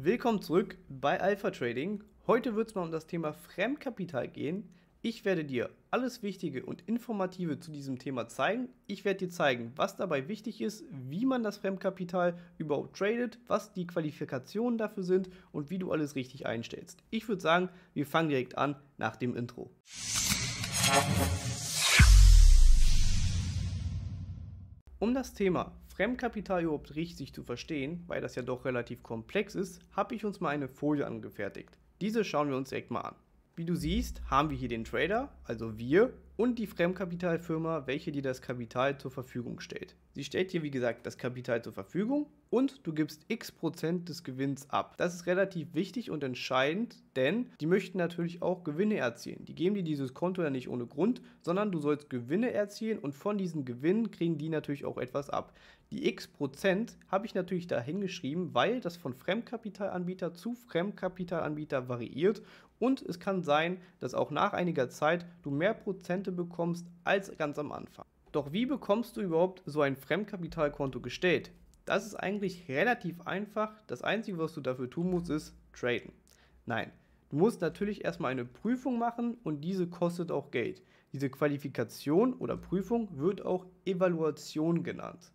Willkommen zurück bei Alpha Trading. Heute wird es mal um das Thema Fremdkapital gehen. Ich werde dir alles Wichtige und Informative zu diesem Thema zeigen. Ich werde dir zeigen, was dabei wichtig ist, wie man das Fremdkapital überhaupt tradet, was die Qualifikationen dafür sind und wie du alles richtig einstellst. Ich würde sagen, wir fangen direkt an nach dem Intro. Um das Thema Fremdkapital überhaupt richtig zu verstehen, weil das ja doch relativ komplex ist, habe ich uns mal eine Folie angefertigt. Diese schauen wir uns direkt mal an. Wie du siehst, haben wir hier den Trader, also wir, und die Fremdkapitalfirma, welche dir das Kapital zur Verfügung stellt. Sie stellt dir, wie gesagt, das Kapital zur Verfügung und du gibst x Prozent des Gewinns ab. Das ist relativ wichtig und entscheidend, denn die möchten natürlich auch Gewinne erzielen. Die geben dir dieses Konto ja nicht ohne Grund, sondern du sollst Gewinne erzielen und von diesen Gewinnen kriegen die natürlich auch etwas ab. Die x Prozent habe ich natürlich da hingeschrieben, weil das von Fremdkapitalanbieter zu Fremdkapitalanbieter variiert und es kann sein, dass auch nach einiger Zeit du mehr Prozente bekommst als ganz am Anfang. Doch wie bekommst du überhaupt so ein Fremdkapitalkonto gestellt? Das ist eigentlich relativ einfach. Das Einzige, was du dafür tun musst, ist traden. Nein, Du musst natürlich erstmal eine Prüfung machen und diese kostet auch Geld. Diese Qualifikation oder Prüfung wird auch Evaluation genannt.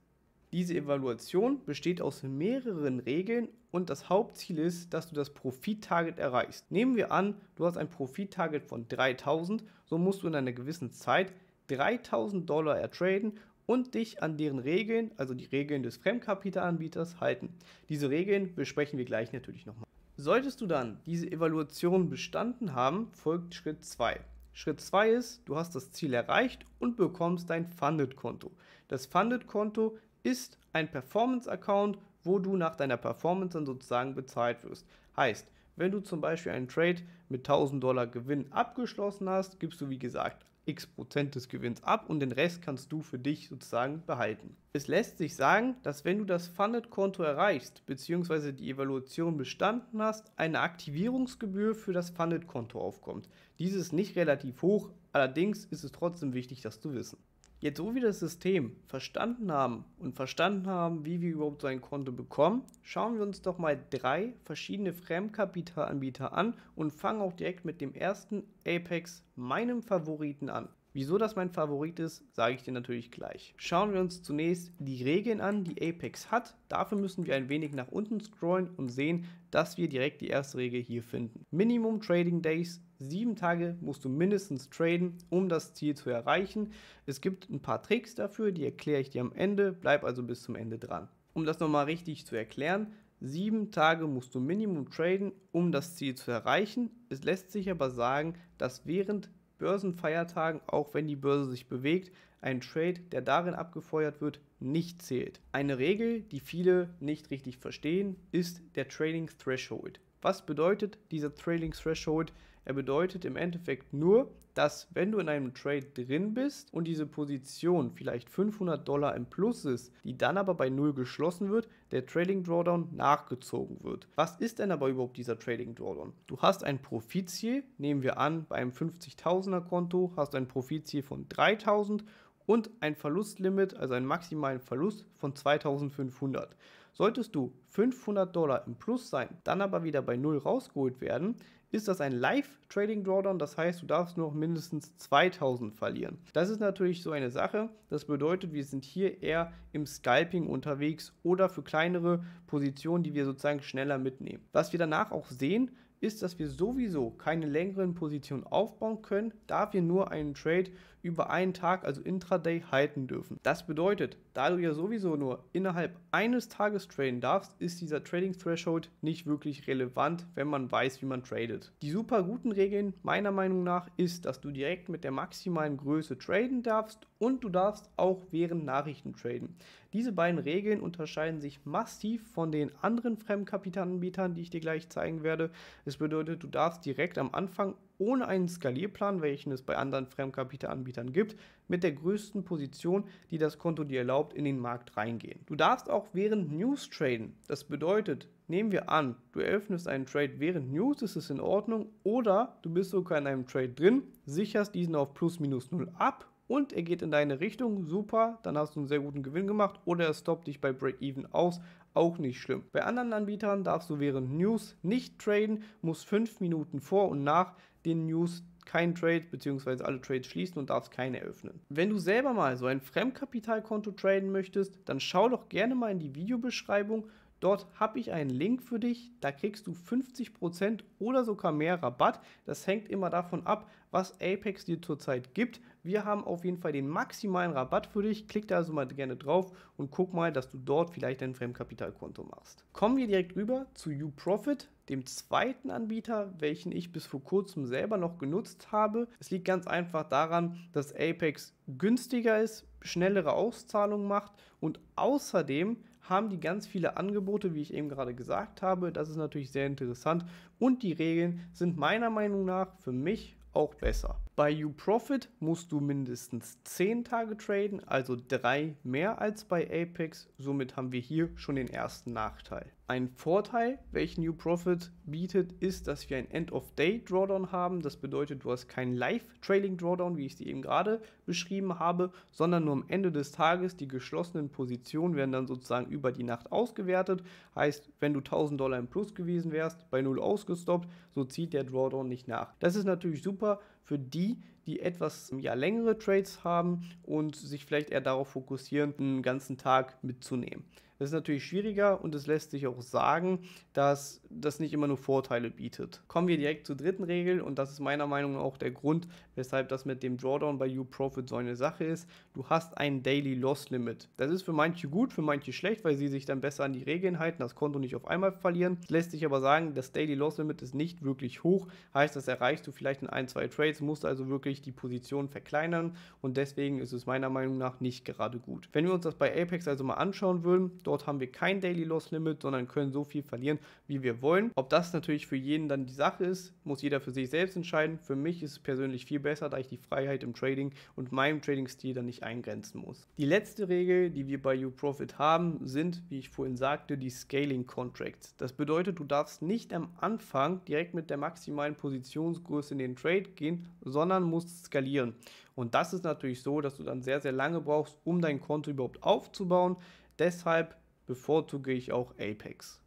Diese Evaluation besteht aus mehreren Regeln und das Hauptziel ist, dass du das Profit-Target erreichst. Nehmen wir an, du hast ein Profit-Target von 3000, so musst du in einer gewissen Zeit 3000 Dollar ertraden und dich an deren Regeln, also die Regeln des Fremdkapitalanbieters, halten. Diese Regeln besprechen wir gleich natürlich nochmal. Solltest du dann diese Evaluation bestanden haben, folgt Schritt 2. Schritt 2 ist, du hast das Ziel erreicht und bekommst dein Funded-Konto. Das Funded-Konto ist ein Performance-Account, wo du nach deiner Performance dann sozusagen bezahlt wirst. Heißt, wenn du zum Beispiel einen Trade mit 1000 Dollar Gewinn abgeschlossen hast, gibst du wie gesagt x Prozent des Gewinns ab und den Rest kannst du für dich sozusagen behalten. Es lässt sich sagen, dass wenn du das Funded-Konto erreichst bzw. die Evaluation bestanden hast, eine Aktivierungsgebühr für das Funded-Konto aufkommt. Diese ist nicht relativ hoch, allerdings ist es trotzdem wichtig, das zu wissen jetzt so wie das System verstanden haben und verstanden haben, wie wir überhaupt so ein Konto bekommen, schauen wir uns doch mal drei verschiedene Fremdkapitalanbieter an und fangen auch direkt mit dem ersten Apex, meinem Favoriten, an. Wieso das mein Favorit ist, sage ich dir natürlich gleich. Schauen wir uns zunächst die Regeln an, die Apex hat. Dafür müssen wir ein wenig nach unten scrollen und sehen, dass wir direkt die erste Regel hier finden. Minimum Trading Days, sieben Tage musst du mindestens traden, um das Ziel zu erreichen. Es gibt ein paar Tricks dafür, die erkläre ich dir am Ende, bleib also bis zum Ende dran. Um das nochmal richtig zu erklären, Sieben Tage musst du Minimum traden, um das Ziel zu erreichen. Es lässt sich aber sagen, dass während Börsenfeiertagen, auch wenn die Börse sich bewegt, ein Trade, der darin abgefeuert wird, nicht zählt. Eine Regel, die viele nicht richtig verstehen, ist der Trading Threshold. Was bedeutet dieser Trading Threshold? Er bedeutet im Endeffekt nur, dass wenn du in einem Trade drin bist und diese Position vielleicht 500 Dollar im Plus ist, die dann aber bei null geschlossen wird, der Trading Drawdown nachgezogen wird. Was ist denn aber überhaupt dieser Trading Drawdown? Du hast ein Profitziel, nehmen wir an, bei einem 50.000er Konto hast du ein Profitziel von 3000 und ein Verlustlimit, also einen maximalen Verlust von 2500. Solltest du 500 Dollar im Plus sein, dann aber wieder bei Null rausgeholt werden, ist das ein Live-Trading-Drawdown. Das heißt, du darfst noch mindestens 2000 verlieren. Das ist natürlich so eine Sache. Das bedeutet, wir sind hier eher im Scalping unterwegs oder für kleinere Positionen, die wir sozusagen schneller mitnehmen. Was wir danach auch sehen, ist, dass wir sowieso keine längeren Positionen aufbauen können, da wir nur einen Trade über einen Tag, also Intraday, halten dürfen. Das bedeutet, da du ja sowieso nur innerhalb eines Tages traden darfst, ist dieser Trading Threshold nicht wirklich relevant, wenn man weiß, wie man tradet. Die super guten Regeln meiner Meinung nach ist, dass du direkt mit der maximalen Größe traden darfst und du darfst auch während Nachrichten traden. Diese beiden Regeln unterscheiden sich massiv von den anderen Fremdkapitalanbietern, die ich dir gleich zeigen werde. Es bedeutet, du darfst direkt am Anfang ohne einen Skalierplan, welchen es bei anderen Fremdkapitalanbietern gibt, mit der größten Position, die das Konto dir erlaubt, in den Markt reingehen. Du darfst auch während News traden. Das bedeutet, nehmen wir an, du eröffnest einen Trade während News, ist es in Ordnung, oder du bist sogar in einem Trade drin, sicherst diesen auf plus minus null ab und er geht in deine Richtung, super, dann hast du einen sehr guten Gewinn gemacht oder er stoppt dich bei Break-Even aus, auch nicht schlimm. Bei anderen Anbietern darfst du während News nicht traden, musst fünf Minuten vor und nach den News keinen Trade bzw. alle Trades schließen und darfst keine eröffnen. Wenn du selber mal so ein Fremdkapitalkonto traden möchtest, dann schau doch gerne mal in die Videobeschreibung. Dort habe ich einen Link für dich, da kriegst du 50% oder sogar mehr Rabatt. Das hängt immer davon ab, was Apex dir zurzeit gibt. Wir haben auf jeden Fall den maximalen Rabatt für dich. Klick da also mal gerne drauf und guck mal, dass du dort vielleicht ein Fremdkapitalkonto machst. Kommen wir direkt rüber zu YouProfit dem zweiten Anbieter, welchen ich bis vor kurzem selber noch genutzt habe. Es liegt ganz einfach daran, dass Apex günstiger ist, schnellere Auszahlungen macht und außerdem haben die ganz viele Angebote, wie ich eben gerade gesagt habe. Das ist natürlich sehr interessant und die Regeln sind meiner Meinung nach für mich auch besser. Bei UProfit musst du mindestens 10 Tage traden, also 3 mehr als bei Apex. Somit haben wir hier schon den ersten Nachteil. Ein Vorteil, welchen UProfit bietet, ist, dass wir ein End-of-Day-Drawdown haben. Das bedeutet, du hast keinen Live-Trailing-Drawdown, wie ich sie eben gerade beschrieben habe, sondern nur am Ende des Tages. Die geschlossenen Positionen werden dann sozusagen über die Nacht ausgewertet. Heißt, wenn du 1000 Dollar im Plus gewesen wärst, bei 0 ausgestoppt, so zieht der Drawdown nicht nach. Das ist natürlich super, für die, die etwas ja, längere Trades haben und sich vielleicht eher darauf fokussieren, einen ganzen Tag mitzunehmen. Das ist natürlich schwieriger und es lässt sich auch sagen, dass das nicht immer nur Vorteile bietet. Kommen wir direkt zur dritten Regel und das ist meiner Meinung nach auch der Grund, weshalb das mit dem Drawdown bei YouProfit so eine Sache ist. Du hast ein Daily Loss Limit. Das ist für manche gut, für manche schlecht, weil sie sich dann besser an die Regeln halten, das Konto nicht auf einmal verlieren. Das lässt sich aber sagen, das Daily Loss Limit ist nicht wirklich hoch. Heißt, das erreichst du vielleicht in ein, zwei Trades, musst also wirklich die Position verkleinern und deswegen ist es meiner Meinung nach nicht gerade gut. Wenn wir uns das bei Apex also mal anschauen würden, dort Dort haben wir kein Daily Loss Limit, sondern können so viel verlieren, wie wir wollen. Ob das natürlich für jeden dann die Sache ist, muss jeder für sich selbst entscheiden. Für mich ist es persönlich viel besser, da ich die Freiheit im Trading und meinem Trading-Stil dann nicht eingrenzen muss. Die letzte Regel, die wir bei YouProfit haben, sind, wie ich vorhin sagte, die Scaling Contracts. Das bedeutet, du darfst nicht am Anfang direkt mit der maximalen Positionsgröße in den Trade gehen, sondern musst skalieren. Und das ist natürlich so, dass du dann sehr, sehr lange brauchst, um dein Konto überhaupt aufzubauen. Deshalb bevorzuge ich auch Apex.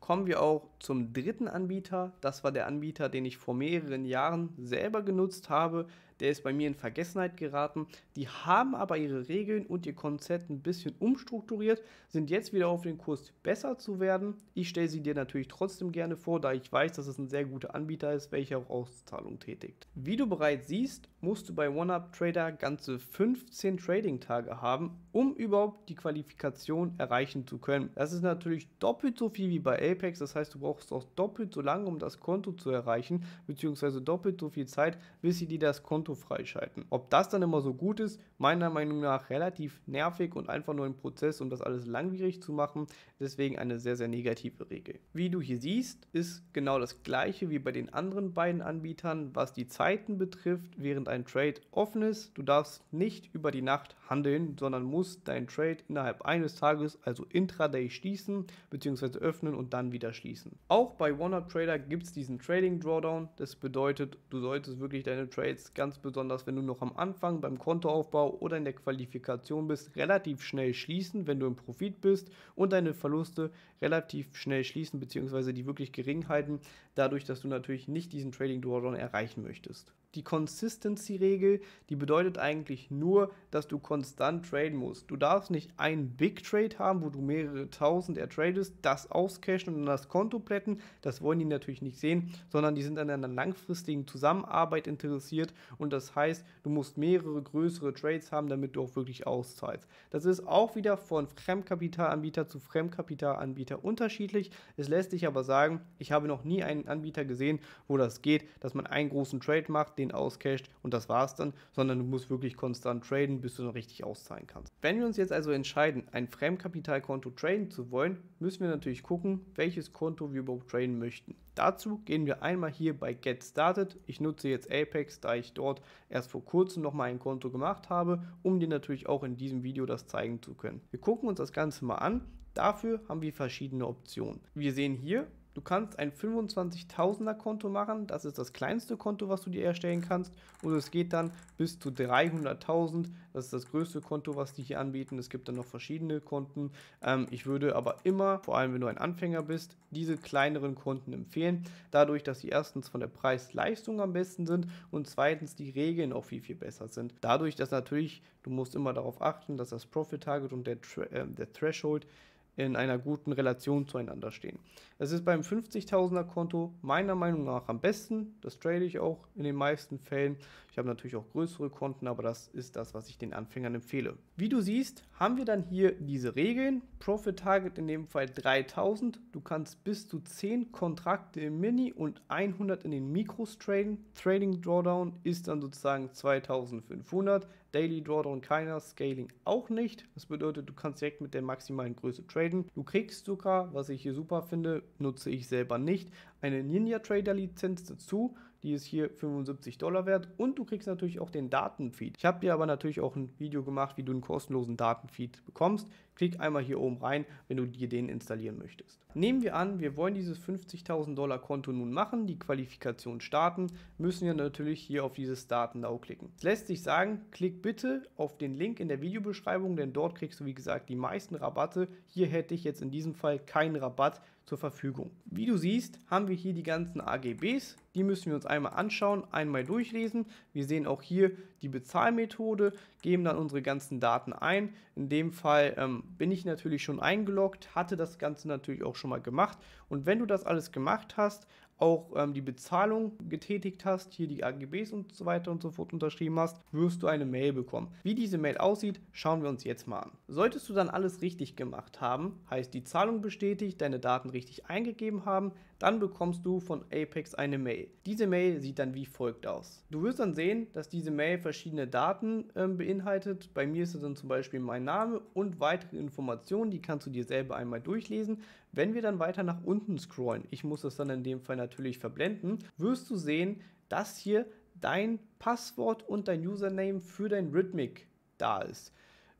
Kommen wir auch zum dritten Anbieter. Das war der Anbieter, den ich vor mehreren Jahren selber genutzt habe, der ist bei mir in Vergessenheit geraten. Die haben aber ihre Regeln und ihr Konzept ein bisschen umstrukturiert, sind jetzt wieder auf den Kurs besser zu werden. Ich stelle sie dir natürlich trotzdem gerne vor, da ich weiß, dass es ein sehr guter Anbieter ist, welcher auch Auszahlung tätigt. Wie du bereits siehst, musst du bei OneUp Trader ganze 15 Trading-Tage haben, um überhaupt die Qualifikation erreichen zu können. Das ist natürlich doppelt so viel wie bei Apex, das heißt, du brauchst auch doppelt so lange, um das Konto zu erreichen, beziehungsweise doppelt so viel Zeit, bis sie dir das Konto Konto freischalten. Ob das dann immer so gut ist, meiner Meinung nach relativ nervig und einfach nur ein Prozess, um das alles langwierig zu machen. Deswegen eine sehr, sehr negative Regel. Wie du hier siehst, ist genau das gleiche wie bei den anderen beiden Anbietern, was die Zeiten betrifft, während ein Trade offen ist. Du darfst nicht über die Nacht handeln, sondern musst deinen Trade innerhalb eines Tages, also intraday, schließen bzw. öffnen und dann wieder schließen. Auch bei OneUp Trader gibt es diesen Trading Drawdown. Das bedeutet, du solltest wirklich deine Trades ganz ganz besonders wenn du noch am Anfang beim Kontoaufbau oder in der Qualifikation bist, relativ schnell schließen, wenn du im Profit bist und deine Verluste relativ schnell schließen beziehungsweise die wirklich gering halten, dadurch, dass du natürlich nicht diesen Trading Drawdown erreichen möchtest die Consistency-Regel, die bedeutet eigentlich nur, dass du konstant traden musst. Du darfst nicht einen Big Trade haben, wo du mehrere tausend ertradest, das auscashen und dann das Konto plätten. Das wollen die natürlich nicht sehen, sondern die sind an einer langfristigen Zusammenarbeit interessiert und das heißt, du musst mehrere größere Trades haben, damit du auch wirklich auszahlst. Das ist auch wieder von Fremdkapitalanbieter zu Fremdkapitalanbieter unterschiedlich. Es lässt sich aber sagen, ich habe noch nie einen Anbieter gesehen, wo das geht, dass man einen großen Trade macht, den den auscasht und das war's dann, sondern du musst wirklich konstant traden, bis du noch richtig auszahlen kannst. Wenn wir uns jetzt also entscheiden, ein Fremdkapitalkonto traden zu wollen, müssen wir natürlich gucken, welches Konto wir überhaupt traden möchten. Dazu gehen wir einmal hier bei Get Started. Ich nutze jetzt Apex, da ich dort erst vor kurzem nochmal ein Konto gemacht habe, um dir natürlich auch in diesem Video das zeigen zu können. Wir gucken uns das Ganze mal an. Dafür haben wir verschiedene Optionen. Wir sehen hier, Du kannst ein 25.000er Konto machen, das ist das kleinste Konto, was du dir erstellen kannst und es geht dann bis zu 300.000, das ist das größte Konto, was die hier anbieten. Es gibt dann noch verschiedene Konten. Ähm, ich würde aber immer, vor allem wenn du ein Anfänger bist, diese kleineren Konten empfehlen, dadurch, dass sie erstens von der Preis-Leistung am besten sind und zweitens die Regeln auch viel, viel besser sind. Dadurch, dass natürlich, du musst immer darauf achten, dass das Profit-Target und der, äh, der Threshold in einer guten Relation zueinander stehen. Es ist beim 50.000er Konto meiner Meinung nach am besten. Das trade ich auch in den meisten Fällen. Ich habe natürlich auch größere Konten, aber das ist das, was ich den Anfängern empfehle. Wie du siehst, haben wir dann hier diese Regeln. Profit Target in dem Fall 3000. Du kannst bis zu 10 Kontrakte im Mini und 100 in den Mikros traden. Trading Drawdown ist dann sozusagen 2500. Daily Drawdown keiner, Scaling auch nicht. Das bedeutet, du kannst direkt mit der maximalen Größe traden. Du kriegst sogar, was ich hier super finde, nutze ich selber nicht, eine Ninja Trader Lizenz dazu. Die ist hier 75 Dollar wert und du kriegst natürlich auch den Datenfeed. Ich habe dir aber natürlich auch ein Video gemacht, wie du einen kostenlosen Datenfeed bekommst. Klick einmal hier oben rein, wenn du dir den installieren möchtest. Nehmen wir an, wir wollen dieses 50.000 Dollar Konto nun machen, die Qualifikation starten, müssen wir natürlich hier auf dieses Daten Now klicken. Es lässt sich sagen, klick bitte auf den Link in der Videobeschreibung, denn dort kriegst du wie gesagt die meisten Rabatte. Hier hätte ich jetzt in diesem Fall keinen Rabatt, zur Verfügung. Wie du siehst, haben wir hier die ganzen AGBs. Die müssen wir uns einmal anschauen, einmal durchlesen. Wir sehen auch hier die Bezahlmethode, geben dann unsere ganzen Daten ein. In dem Fall ähm, bin ich natürlich schon eingeloggt, hatte das Ganze natürlich auch schon mal gemacht. Und wenn du das alles gemacht hast, auch ähm, die Bezahlung getätigt hast, hier die AGBs und so weiter und so fort unterschrieben hast, wirst du eine Mail bekommen. Wie diese Mail aussieht, schauen wir uns jetzt mal an. Solltest du dann alles richtig gemacht haben, heißt die Zahlung bestätigt, deine Daten richtig eingegeben haben, dann bekommst du von Apex eine Mail. Diese Mail sieht dann wie folgt aus. Du wirst dann sehen, dass diese Mail verschiedene Daten äh, beinhaltet. Bei mir ist es dann zum Beispiel mein Name und weitere Informationen, die kannst du dir selber einmal durchlesen. Wenn wir dann weiter nach unten scrollen, ich muss das dann in dem Fall natürlich verblenden, wirst du sehen, dass hier dein Passwort und dein Username für dein Rhythmic da ist.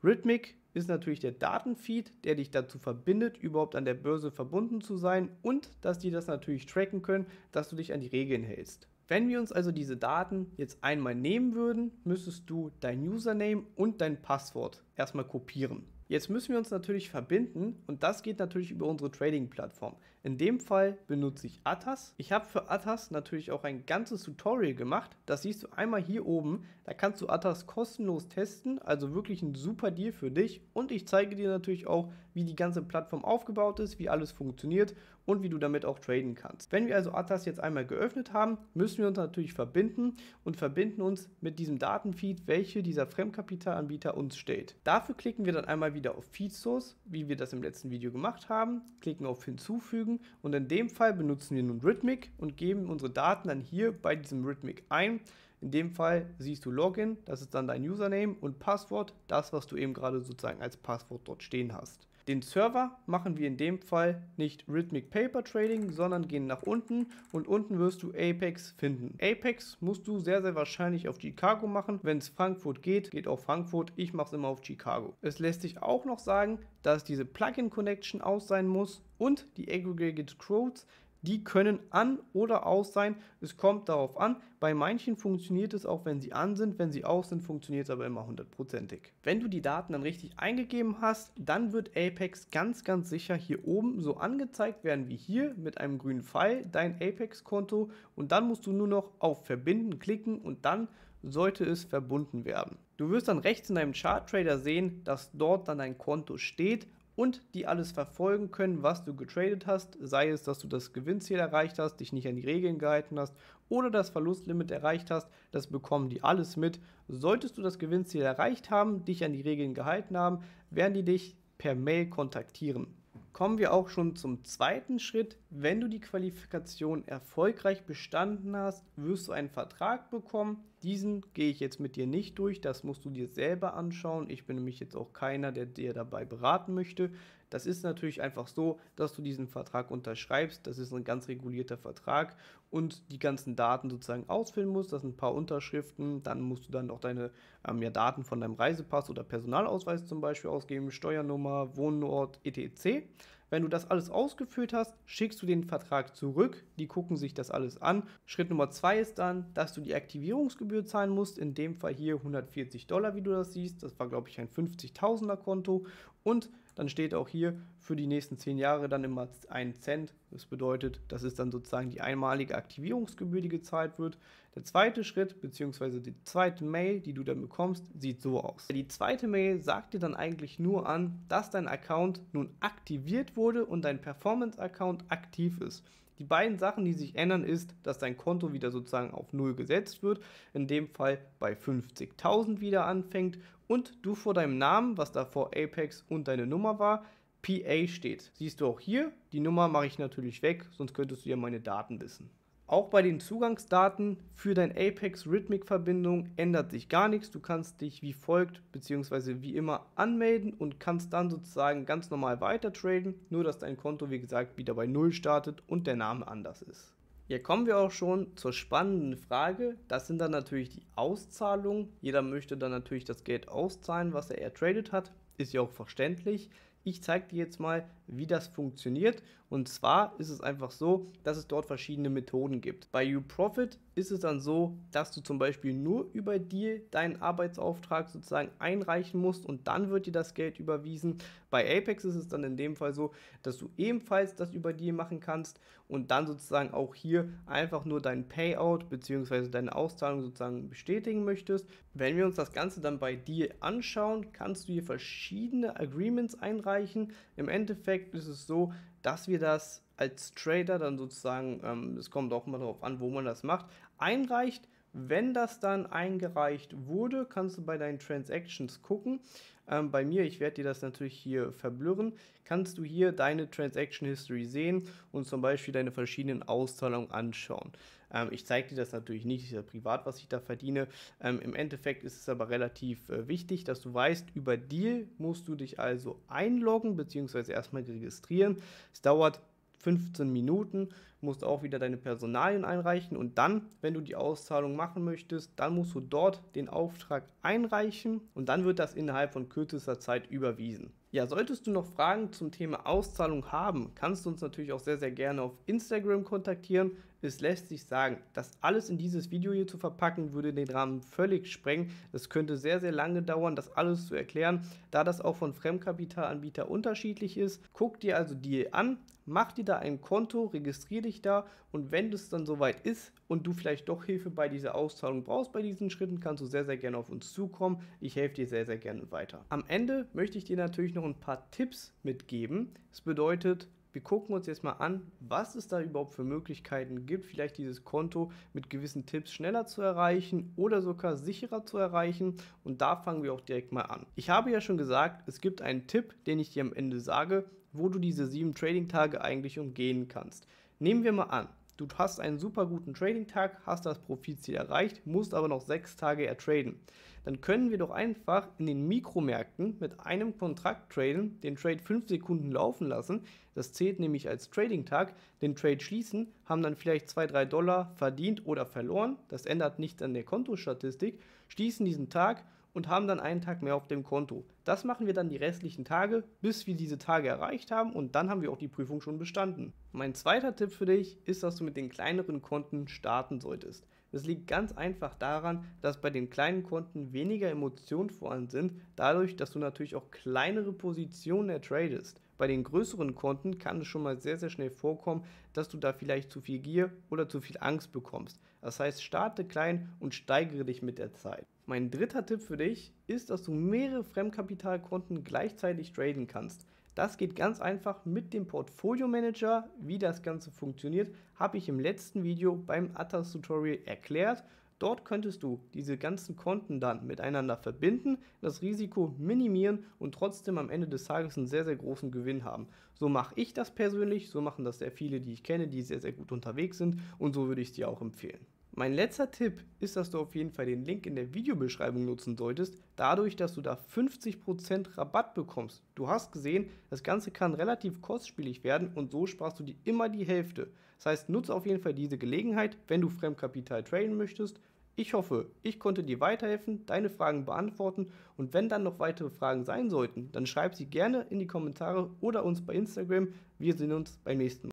Rhythmic ist natürlich der Datenfeed, der dich dazu verbindet, überhaupt an der Börse verbunden zu sein und dass die das natürlich tracken können, dass du dich an die Regeln hältst. Wenn wir uns also diese Daten jetzt einmal nehmen würden, müsstest du dein Username und dein Passwort erstmal kopieren. Jetzt müssen wir uns natürlich verbinden und das geht natürlich über unsere Trading-Plattform. In dem Fall benutze ich Atas. Ich habe für Atas natürlich auch ein ganzes Tutorial gemacht. Das siehst du einmal hier oben. Da kannst du Atas kostenlos testen, also wirklich ein super Deal für dich. Und ich zeige dir natürlich auch, wie die ganze Plattform aufgebaut ist, wie alles funktioniert und wie du damit auch traden kannst. Wenn wir also Atas jetzt einmal geöffnet haben, müssen wir uns natürlich verbinden und verbinden uns mit diesem Datenfeed, welche dieser Fremdkapitalanbieter uns stellt. Dafür klicken wir dann einmal wieder auf Feed Source, wie wir das im letzten Video gemacht haben, klicken auf Hinzufügen und in dem Fall benutzen wir nun Rhythmic und geben unsere Daten dann hier bei diesem Rhythmic ein. In dem Fall siehst du Login, das ist dann dein Username und Passwort, das, was du eben gerade sozusagen als Passwort dort stehen hast. Den Server machen wir in dem Fall nicht Rhythmic Paper Trading, sondern gehen nach unten und unten wirst du Apex finden. Apex musst du sehr, sehr wahrscheinlich auf Chicago machen. Wenn es Frankfurt geht, geht auch Frankfurt. Ich mache es immer auf Chicago. Es lässt sich auch noch sagen, dass diese Plugin Connection aus sein muss und die Aggregated Quotes, die können an oder aus sein. Es kommt darauf an. Bei manchen funktioniert es auch, wenn sie an sind. Wenn sie aus sind, funktioniert es aber immer hundertprozentig. Wenn du die Daten dann richtig eingegeben hast, dann wird Apex ganz, ganz sicher hier oben so angezeigt werden wie hier mit einem grünen Pfeil dein Apex-Konto. Und dann musst du nur noch auf Verbinden klicken und dann sollte es verbunden werden. Du wirst dann rechts in deinem Chart Trader sehen, dass dort dann dein Konto steht und die alles verfolgen können, was du getradet hast, sei es, dass du das Gewinnziel erreicht hast, dich nicht an die Regeln gehalten hast oder das Verlustlimit erreicht hast, das bekommen die alles mit. Solltest du das Gewinnziel erreicht haben, dich an die Regeln gehalten haben, werden die dich per Mail kontaktieren kommen wir auch schon zum zweiten Schritt. Wenn du die Qualifikation erfolgreich bestanden hast, wirst du einen Vertrag bekommen. Diesen gehe ich jetzt mit dir nicht durch, das musst du dir selber anschauen. Ich bin nämlich jetzt auch keiner, der dir dabei beraten möchte. Das ist natürlich einfach so, dass du diesen Vertrag unterschreibst. Das ist ein ganz regulierter Vertrag und die ganzen Daten sozusagen ausfüllen musst. Das sind ein paar Unterschriften. Dann musst du dann auch deine ähm, ja, Daten von deinem Reisepass oder Personalausweis zum Beispiel ausgeben, Steuernummer, Wohnort, etc. Wenn du das alles ausgefüllt hast, schickst du den Vertrag zurück. Die gucken sich das alles an. Schritt Nummer zwei ist dann, dass du die Aktivierungsgebühr zahlen musst. In dem Fall hier 140 Dollar, wie du das siehst. Das war, glaube ich, ein 50.000er Konto. Und dann steht auch hier für die nächsten 10 Jahre dann immer 1 Cent. Das bedeutet, das ist dann sozusagen die einmalige Aktivierungsgebühr, die gezahlt wird. Der zweite Schritt bzw. die zweite Mail, die du dann bekommst, sieht so aus. Die zweite Mail sagt dir dann eigentlich nur an, dass dein Account nun aktiviert wurde und dein Performance-Account aktiv ist. Die beiden Sachen, die sich ändern, ist, dass dein Konto wieder sozusagen auf Null gesetzt wird, in dem Fall bei 50.000 wieder anfängt und du vor deinem Namen, was davor Apex und deine Nummer war, PA steht. Siehst du auch hier, die Nummer mache ich natürlich weg, sonst könntest du ja meine Daten wissen. Auch bei den Zugangsdaten für dein Apex Rhythmic Verbindung ändert sich gar nichts. Du kannst dich wie folgt bzw. wie immer anmelden und kannst dann sozusagen ganz normal weiter traden, nur dass dein Konto wie gesagt wieder bei null startet und der Name anders ist. Hier kommen wir auch schon zur spannenden Frage. Das sind dann natürlich die Auszahlungen. Jeder möchte dann natürlich das Geld auszahlen, was er ertradet hat. Ist ja auch verständlich. Ich zeige dir jetzt mal, wie das funktioniert. Und zwar ist es einfach so, dass es dort verschiedene Methoden gibt. Bei YouProfit ist es dann so, dass du zum Beispiel nur über dir deinen Arbeitsauftrag sozusagen einreichen musst und dann wird dir das Geld überwiesen. Bei Apex ist es dann in dem Fall so, dass du ebenfalls das über dir machen kannst und dann sozusagen auch hier einfach nur dein Payout bzw. deine Auszahlung sozusagen bestätigen möchtest. Wenn wir uns das Ganze dann bei dir anschauen, kannst du hier verschiedene Agreements einreichen. Im Endeffekt Endeffekt ist es so, dass wir das als Trader dann sozusagen, ähm, es ähm, kommt auch mal darauf an, wo man das macht, einreicht. Wenn das dann eingereicht wurde, kannst du bei deinen Transactions gucken. Ähm, bei mir, ich werde dir das natürlich hier verblüren, kannst du hier deine Transaction History sehen und zum Beispiel deine verschiedenen Auszahlungen anschauen. Ähm, ich zeige dir das natürlich nicht, ist ja privat, was ich da verdiene. Ähm, Im Endeffekt ist es aber relativ äh, wichtig, dass du weißt, über Deal musst du dich also einloggen bzw. erstmal registrieren. Es dauert 15 Minuten, musst auch wieder deine Personalien einreichen und dann, wenn du die Auszahlung machen möchtest, dann musst du dort den Auftrag einreichen und dann wird das innerhalb von kürzester Zeit überwiesen. Ja, solltest du noch Fragen zum Thema Auszahlung haben, kannst du uns natürlich auch sehr, sehr gerne auf Instagram kontaktieren es lässt sich sagen, das alles in dieses Video hier zu verpacken, würde den Rahmen völlig sprengen. Es könnte sehr, sehr lange dauern, das alles zu erklären, da das auch von Fremdkapitalanbietern unterschiedlich ist. Guck dir also die an, mach dir da ein Konto, registriere dich da und wenn das dann soweit ist und du vielleicht doch Hilfe bei dieser Auszahlung brauchst, bei diesen Schritten, kannst du sehr, sehr gerne auf uns zukommen. Ich helfe dir sehr, sehr gerne weiter. Am Ende möchte ich dir natürlich noch ein paar Tipps mitgeben. Das bedeutet, wir gucken uns jetzt mal an, was es da überhaupt für Möglichkeiten gibt, vielleicht dieses Konto mit gewissen Tipps schneller zu erreichen oder sogar sicherer zu erreichen. Und da fangen wir auch direkt mal an. Ich habe ja schon gesagt, es gibt einen Tipp, den ich dir am Ende sage, wo du diese sieben Trading-Tage eigentlich umgehen kannst. Nehmen wir mal an, Du hast einen super guten Trading-Tag, hast das Profitziel erreicht, musst aber noch sechs Tage ertraden. Dann können wir doch einfach in den Mikromärkten mit einem Kontrakt traden, den Trade 5 Sekunden laufen lassen, das zählt nämlich als Trading-Tag, den Trade schließen, haben dann vielleicht 2-3 Dollar verdient oder verloren, das ändert nichts an der Kontostatistik, schließen diesen Tag und haben dann einen Tag mehr auf dem Konto. Das machen wir dann die restlichen Tage, bis wir diese Tage erreicht haben und dann haben wir auch die Prüfung schon bestanden. Mein zweiter Tipp für dich ist, dass du mit den kleineren Konten starten solltest. Das liegt ganz einfach daran, dass bei den kleinen Konten weniger Emotionen vorhanden sind, dadurch, dass du natürlich auch kleinere Positionen ertradest. Bei den größeren Konten kann es schon mal sehr, sehr schnell vorkommen, dass du da vielleicht zu viel Gier oder zu viel Angst bekommst. Das heißt, starte klein und steigere dich mit der Zeit. Mein dritter Tipp für dich ist, dass du mehrere Fremdkapitalkonten gleichzeitig traden kannst. Das geht ganz einfach mit dem Portfolio Manager. Wie das Ganze funktioniert, habe ich im letzten Video beim Atas Tutorial erklärt Dort könntest du diese ganzen Konten dann miteinander verbinden, das Risiko minimieren und trotzdem am Ende des Tages einen sehr, sehr großen Gewinn haben. So mache ich das persönlich, so machen das sehr viele, die ich kenne, die sehr, sehr gut unterwegs sind und so würde ich es dir auch empfehlen. Mein letzter Tipp ist, dass du auf jeden Fall den Link in der Videobeschreibung nutzen solltest, dadurch, dass du da 50% Rabatt bekommst. Du hast gesehen, das Ganze kann relativ kostspielig werden und so sparst du dir immer die Hälfte. Das heißt, nutze auf jeden Fall diese Gelegenheit, wenn du Fremdkapital traden möchtest. Ich hoffe, ich konnte dir weiterhelfen, deine Fragen beantworten und wenn dann noch weitere Fragen sein sollten, dann schreib sie gerne in die Kommentare oder uns bei Instagram. Wir sehen uns beim nächsten Mal.